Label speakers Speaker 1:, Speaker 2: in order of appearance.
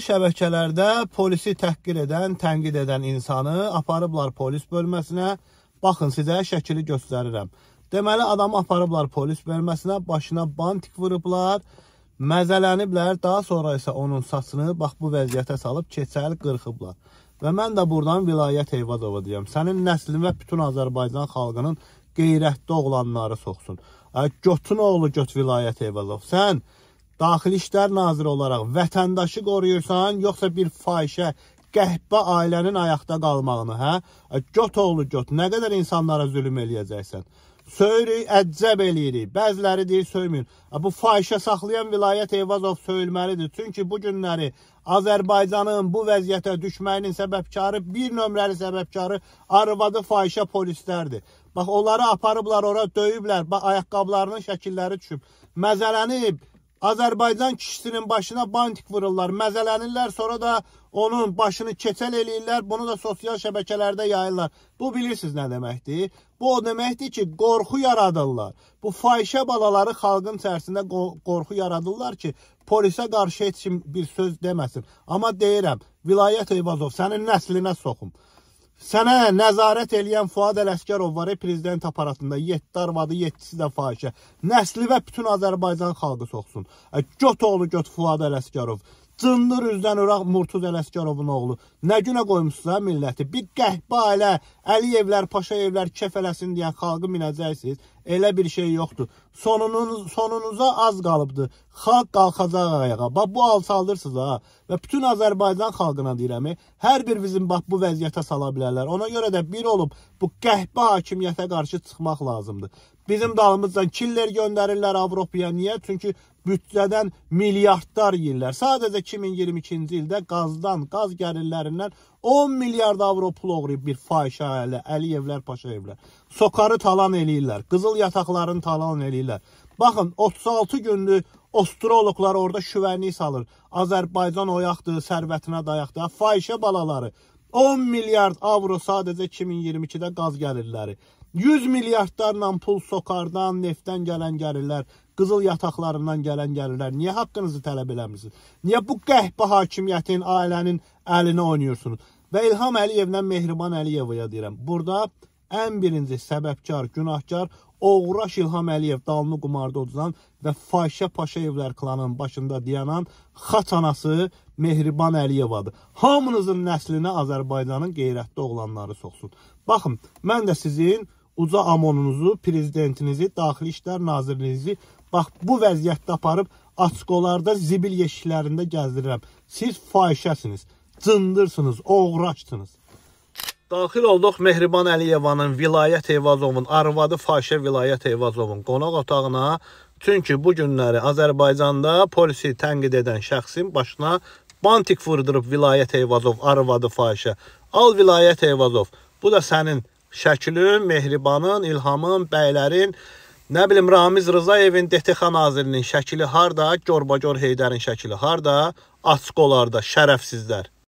Speaker 1: Şəbəkələrdə polisi təhqir edən, tənqid edən insanı aparıblar polis bölməsinə. Baxın, sizə şəkili göstərirəm. Deməli, adamı aparıblar polis bölməsinə, başına bantik vurublar, məzələniblər, daha sonra isə onun saçını bax bu vəziyyətə salıb keçəl qırxıblar. Və mən də buradan vilayət Eyvadova deyəm. Sənin nəslin və bütün Azərbaycan xalqının qeyrətli oğlanları soxsun. Götün oğlu göt vilayət Eyvadov. Sən... Daxili İşlər Naziri olaraq vətəndaşı qoruyursan, yoxsa bir fahişə qəhbə ailənin ayaqda qalmağını, hə? E, göt oğlu göt, nə qədər insanlara zülm eləyəcəksən? Söyürük, əccəb eləyirik. Bəziləri deyir, söymür. E, bu fahişə saxlayan vilayət Eyvazov söyülməlidir. Çünki bu günləri Azərbaycanın bu vəziyyətə düşməyinin səbəbkarı, bir nömrəli səbəbkarı arvadı fahişə polislərdir. Bax, onları aparıblar ora, döyüblər. Bax, ayaqqablarının şəkilləri düşüb. Məzələnib. Azərbaycan kişisinin başına bantik vururlar, məzələnirlər, sonra da onun başını keçəl eləyirlər, bunu da sosial şəbəkələrdə yayırlar. Bu bilirsiniz nə deməkdir? Bu o deməkdir ki, qorxu yaradırlar. Bu fahişə balaları xalqın içərisində qorxu yaradırlar ki, polisə qarşı heç kim bir söz deməsin. Amma deyirəm, vilayət Eyvazov, sənin nəslinə soxum. Sənə nəzarət eləyən Fuad Ələsgərov var, prezident aparatında 7 arvadı, 7-si də fahişə. Nəsli və bütün Azərbaycan xalqı soxsun. E, göt oğlu göt Fuad Ələsgərov. Cındır üzdən Uraq Murtuz Ələsgərovun oğlu. Nə günə qoymusunuz ha milləti? Bir qəhbə ailə, Əliyevlər, Paşayevlər kefələsin deyən xalqı minəcəksiniz. Elə bir şey yoxdur. Sonunuz, sonunuza az qalıbdır. Xalq qalxacaq ayağa. Bax bu alsa alırsınız ha. Və bütün Azərbaycan xalqına deyirəm, e, hər bir bizim bax bu vəziyyətə sala bilərlər. Ona görə də bir olub bu qəhbə hakimiyyətə qarşı çıxmaq lazımdır. Bizim dalımızdan killer göndərirlər Avropaya. Niyə? Çünki büdcədən milyardlar yeyirlər. Sadəcə 2022-ci ildə qazdan, qaz gəlirlərindən 10 milyard avro pul oğrayıb bir fahişə ailə, Əliyevlər, Paşayevlər. Sokarı talan eləyirlər, qızıl yataqlarını talan eləyirlər. Baxın, 36 gündür ostroloqlar orada şüvənlik salır. Azərbaycan oyaqdır, sərvətinə dayaqdır. Fahişə balaları 10 milyard avro sadəcə 2022-də qaz gəlirləri. 100 milyardlarla pul sokardan, neftdən gələn gəlirlər qızıl yataqlarından gələn gəlirlər. Niyə haqqınızı tələb eləmirsiniz? Niyə bu qəhbə hakimiyyətin, ailənin əlinə oynayıyorsunuz? Və İlham Əliyevlə Mehriban Əliyevaya deyirəm. Burada ən birinci səbəbkar, günahkar Oğraş İlham Əliyev dalını qumarda udulan və Fahişə Paşayevlər klanının başında dayanan xaç anası Mehriban Əliyevadır. Hamınızın nəslinə Azərbaycanın qeyrətli oğlanları soxsun. Baxın, mən də sizin uca amonunuzu, prezidentinizi, daxili işlər nazirinizi bax bu vəziyyətdə aparıb açqolarda zibil yeşiklərində gəzdirirəm. Siz fahişəsiniz, cındırsınız, oğraçsınız. Daxil olduq Mehriban Əliyevanın Vilayət Eyvazovun, arvadı fahişə Vilayət Eyvazovun qonaq otağına. Çünki bu günləri Azərbaycanda polisi tənqid edən şəxsin başına bantik vurdurub Vilayət Eyvazov arvadı fahişə. Al Vilayət Eyvazov, bu da sənin Şəkilin, Mehribanın, İlhamın, Bəylərin, nə bilim Ramiz Rızayevin DTX nazirinin şəkili harda, Gorbagor Heydərin şəkili harda, Açqolarda, şərəfsizlər.